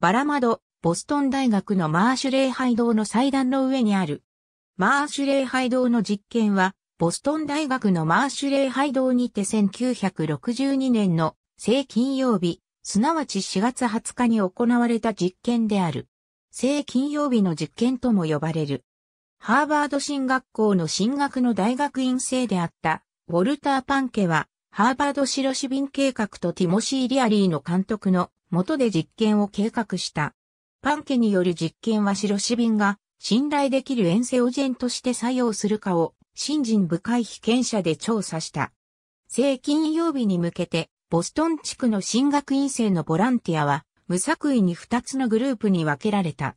バラマド、ボストン大学のマーシュ礼拝堂の祭壇の上にある。マーシュ礼拝堂の実験は、ボストン大学のマーシュ礼拝堂にて1962年の正金曜日、すなわち4月20日に行われた実験である。正金曜日の実験とも呼ばれる。ハーバード進学校の進学の大学院生であった、ウォルター・パンケは、ハーバード白市便計画とティモシー・リアリーの監督の下で実験を計画した。パンケによる実験は白市便が信頼できる遠征オジェンとして作用するかを信心深い被験者で調査した。正金曜日に向けて、ボストン地区の進学院生のボランティアは、無作為に2つのグループに分けられた。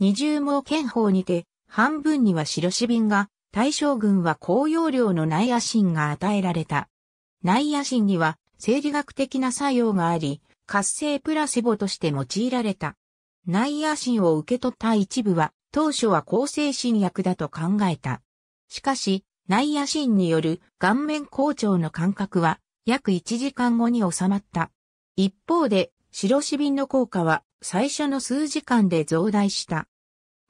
二重毛憲法にて、半分には白紙瓶が、対象軍は高容量のナイアシンが与えられた。内野心には生理学的な作用があり、活性プラセボとして用いられた。内野心を受け取った一部は、当初は抗精神薬だと考えた。しかし、内野心による顔面好調の感覚は、約1時間後に収まった。一方で、白シビンの効果は、最初の数時間で増大した。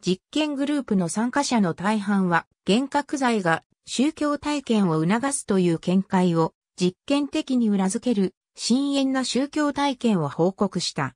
実験グループの参加者の大半は、幻覚剤が宗教体験を促すという見解を実験的に裏付ける深淵な宗教体験を報告した。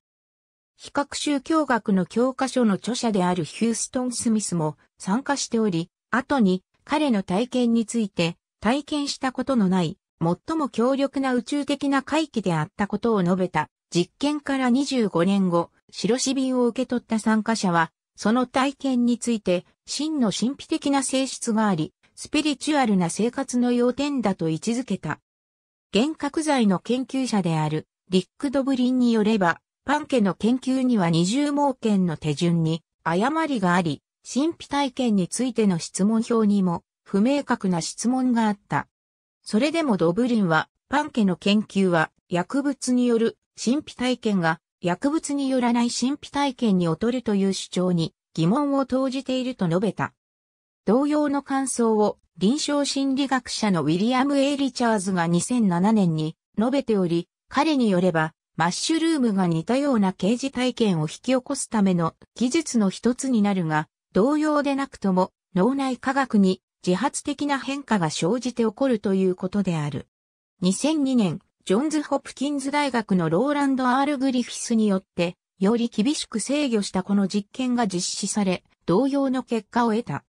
比較宗教学の教科書の著者であるヒューストン・スミスも参加しており、後に彼の体験について体験したことのない最も強力な宇宙的な回帰であったことを述べた。実験から25年後、白紙瓶を受け取った参加者は、その体験について真の神秘的な性質があり、スピリチュアルな生活の要点だと位置づけた。幻覚剤の研究者であるリック・ドブリンによれば、パンケの研究には二重盲検の手順に誤りがあり、神秘体験についての質問表にも不明確な質問があった。それでもドブリンは、パンケの研究は薬物による神秘体験が薬物によらない神秘体験に劣るという主張に疑問を投じていると述べた。同様の感想を臨床心理学者のウィリアム・エイ・リチャーズが2007年に述べており、彼によれば、マッシュルームが似たような刑事体験を引き起こすための技術の一つになるが、同様でなくとも脳内科学に自発的な変化が生じて起こるということである。2002年、ジョンズ・ホプキンズ大学のローランド・アール・グリフィスによって、より厳しく制御したこの実験が実施され、同様の結果を得た。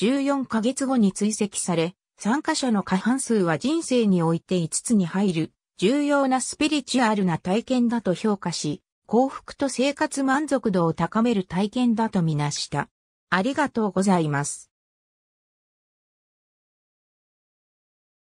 14ヶ月後に追跡され、参加者の過半数は人生において5つに入る重要なスピリチュアルな体験だと評価し、幸福と生活満足度を高める体験だとみなした。ありがとうございます。